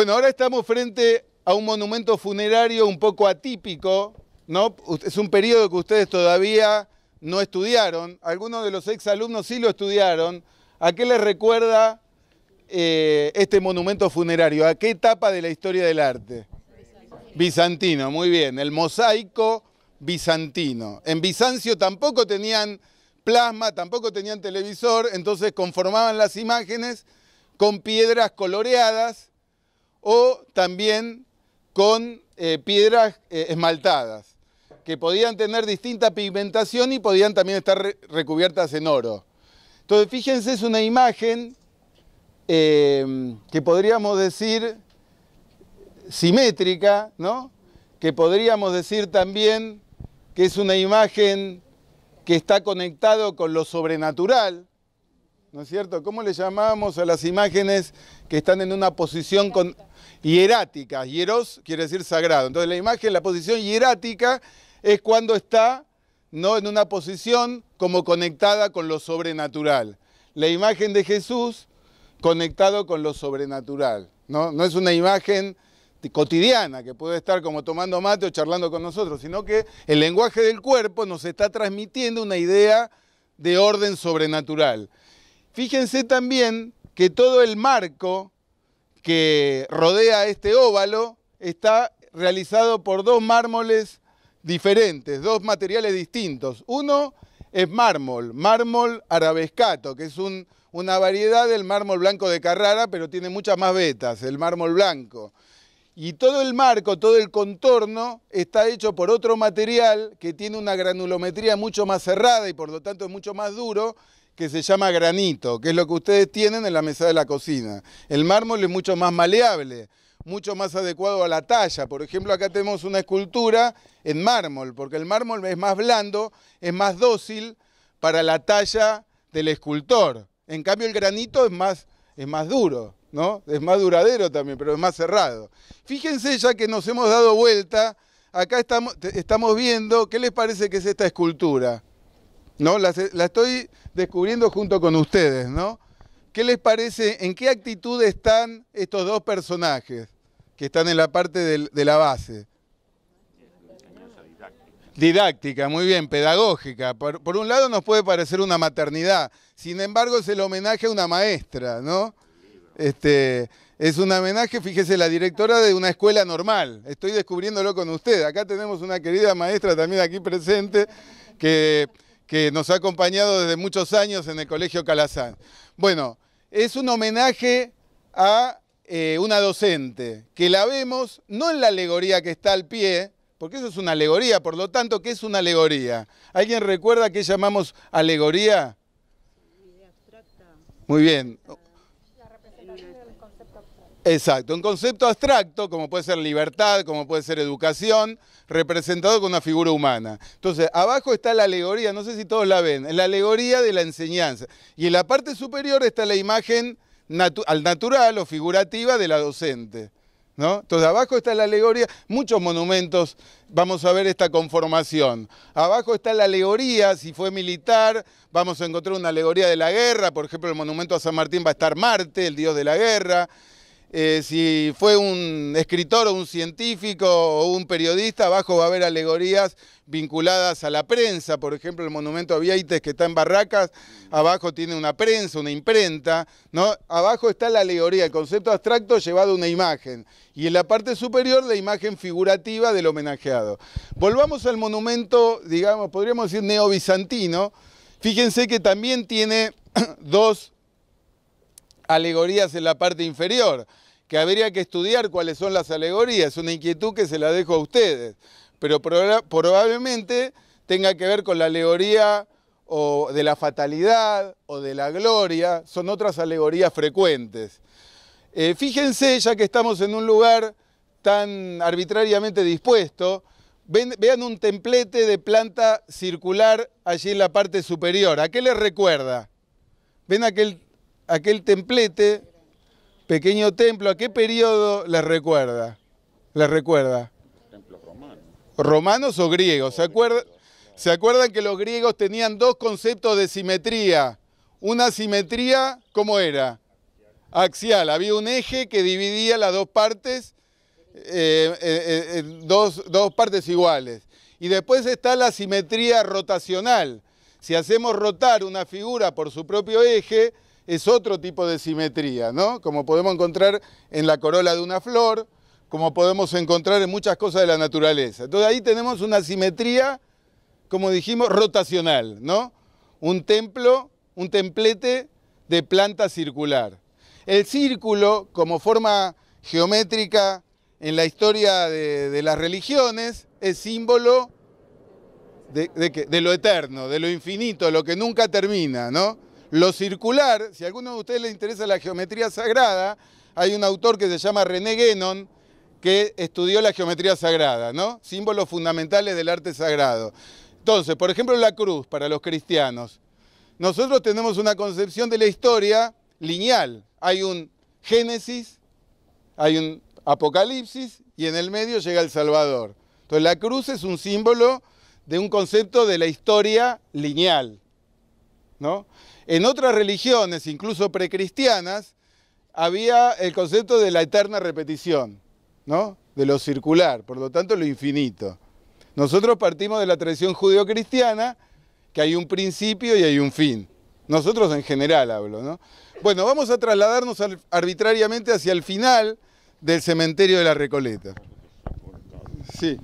Bueno, ahora estamos frente a un monumento funerario un poco atípico, ¿no? Es un periodo que ustedes todavía no estudiaron, algunos de los exalumnos sí lo estudiaron. ¿A qué les recuerda eh, este monumento funerario? ¿A qué etapa de la historia del arte? Bizantino. bizantino, muy bien, el mosaico bizantino. En Bizancio tampoco tenían plasma, tampoco tenían televisor, entonces conformaban las imágenes con piedras coloreadas o también con eh, piedras eh, esmaltadas, que podían tener distinta pigmentación y podían también estar recubiertas en oro. Entonces, fíjense, es una imagen em, que podríamos decir simétrica, ¿no? que podríamos decir también que es una imagen que está conectado con lo sobrenatural, ¿no es cierto? ¿Cómo le llamamos a las imágenes que están en una posición Hierática. con, hierática? Hieros quiere decir sagrado. Entonces la imagen, la posición hierática es cuando está no en una posición como conectada con lo sobrenatural. La imagen de Jesús conectado con lo sobrenatural, No es una imagen cotidiana que puede estar como tomando mate o charlando con nosotros, sino que el lenguaje del cuerpo nos está transmitiendo una idea de orden sobrenatural. Fíjense también que todo el marco que rodea este óvalo está realizado por dos mármoles diferentes, dos materiales distintos. Uno es mármol, mármol arabescato, que es una variedad del mármol blanco de Carrara, pero tiene muchas más vetas, el mármol blanco. Y todo el marco, todo el contorno está hecho por otro material que tiene una granulometría mucho más cerrada y por lo tanto es mucho más duro que se llama granito, que es lo que ustedes tienen en la mesa de la cocina. El mármol es mucho más maleable, mucho más adecuado a la talla. Por ejemplo, acá tenemos una escultura en mármol, porque el mármol es más blando, es más dócil para la talla del escultor. En cambio, el granito es más, es más duro, ¿no? Es más duradero también, pero es más cerrado. Fíjense ya que nos hemos dado vuelta, acá estamos viendo, ¿qué les parece que es esta escultura? ¿no? Eh, la, estoy descubriendo junto con ustedes, ¿no? ¿Qué les parece? ¿En qué actitud están estos dos personajes que están en la parte de la base? Didáctica, muy bien, pedagógica. Por, un lado nos puede parecer una maternidad, sin embargo es el homenaje a una maestra, ¿no? Este, es un homenaje, fíjese, la directora de una escuela normal. Estoy descubriéndolo con ustedes. Acá tenemos una querida maestra también aquí presente que que nos ha acompañado desde muchos años en el Colegio Calazán. Bueno, es un homenaje a eh, una docente, que la vemos no en la alegoría que está al pie, porque eso es una alegoría, por lo tanto, ¿qué es una alegoría? ¿Alguien recuerda qué llamamos alegoría? Muy bien, Exacto, un concepto abstracto, como puede ser libertad, como puede ser educación, representado con una figura humana. Entonces, abajo está la alegoría, no sé si todos la ven, la alegoría de la enseñanza. Y en la parte superior está la imagen al natural o figurativa de la docente. ¿No? Entonces abajo está la alegoría, muchos monumentos vamos a ver esta conformación. Abajo está la alegoría, si fue militar, vamos a encontrar una alegoría de la guerra, por ejemplo el monumento a San Martín va a estar Marte, el dios de la guerra. Eh, si fue un escritor o un científico o un periodista, abajo va a haber alegorías vinculadas a la prensa. Por ejemplo, el monumento a Vieites que está en Barracas, abajo tiene una prensa, una imprenta. ¿no? Abajo está la alegoría, el concepto abstracto llevado a una imagen. Y en la parte superior la imagen figurativa del homenajeado. Volvamos al monumento, digamos, podríamos decir neobizantino. Fíjense que también tiene dos alegorías en la parte inferior, que habría que estudiar cuáles son las alegorías, una inquietud que se la dejo a ustedes, pero probablemente tenga que ver con la alegoría o de la fatalidad o de la gloria, son otras alegorías frecuentes. Eh, fíjense, ya que estamos en un lugar tan arbitrariamente dispuesto, vean un templete de planta circular allí en la parte superior. ¿A qué les recuerda? ¿Ven aquel aquel templete, pequeño templo, ¿a qué periodo les recuerda? ¿La recuerda? Templos romanos. ¿Romanos o griegos? ¿Se acuerdan? que los griegos tenían dos conceptos de simetría? Una simetría, ¿cómo era? Axial. Había un eje que dividía las dos partes, eh, eh, eh, dos, dos partes iguales. Y después está la simetría rotacional. Si hacemos rotar una figura por su propio eje, es otro tipo de simetría, ¿no? Como podemos encontrar en la corola de una flor, como podemos encontrar en muchas cosas de la naturaleza. Entonces ahí tenemos una simetría, como dijimos, rotacional, ¿no? Un templo, un templete de planta circular. El círculo, como forma geométrica en la historia de, las religiones, es símbolo de, de lo eterno, de lo infinito, lo que nunca termina, ¿no? Lo circular, si a alguno de ustedes le interesa la geometría sagrada, hay un autor que se llama René Guénon, que estudió la geometría sagrada, ¿no? Símbolos fundamentales del arte sagrado. Entonces, por ejemplo, la cruz para los cristianos. Nosotros tenemos una concepción de la historia lineal. Hay un Génesis, hay un Apocalipsis y en el medio llega el Salvador. Entonces, la cruz es un símbolo de un concepto de la historia lineal. En otras religiones, incluso precristianas, había el concepto de la eterna repetición, ¿no? de lo circular, por lo tanto lo infinito. Nosotros partimos de la tradición judeocristiana, que hay un principio y hay un fin. Nosotros en general hablo, ¿no? Bueno, vamos a trasladarnos arbitrariamente hacia el final del cementerio de la Recoleta. Sí.